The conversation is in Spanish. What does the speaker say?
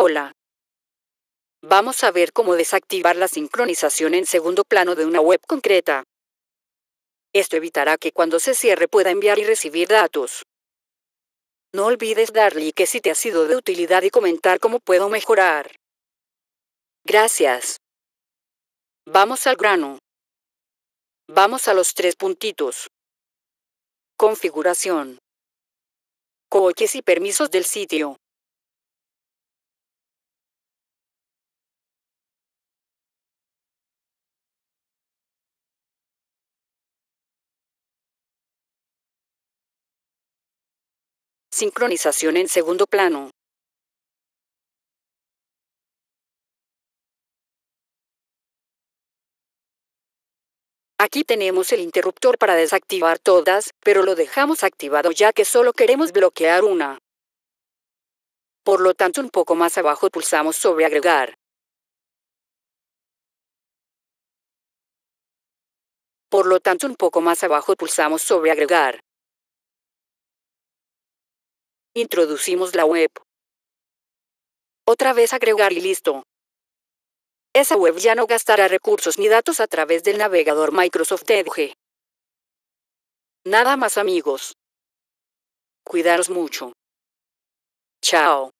Hola. Vamos a ver cómo desactivar la sincronización en segundo plano de una web concreta. Esto evitará que cuando se cierre pueda enviar y recibir datos. No olvides darle que si te ha sido de utilidad y comentar cómo puedo mejorar. Gracias. Vamos al grano. Vamos a los tres puntitos. Configuración. Coches y permisos del sitio. Sincronización en segundo plano. Aquí tenemos el interruptor para desactivar todas, pero lo dejamos activado ya que solo queremos bloquear una. Por lo tanto un poco más abajo pulsamos sobre agregar. Por lo tanto un poco más abajo pulsamos sobre agregar introducimos la web. Otra vez agregar y listo. Esa web ya no gastará recursos ni datos a través del navegador Microsoft Edge. Nada más amigos. Cuidaros mucho. Chao.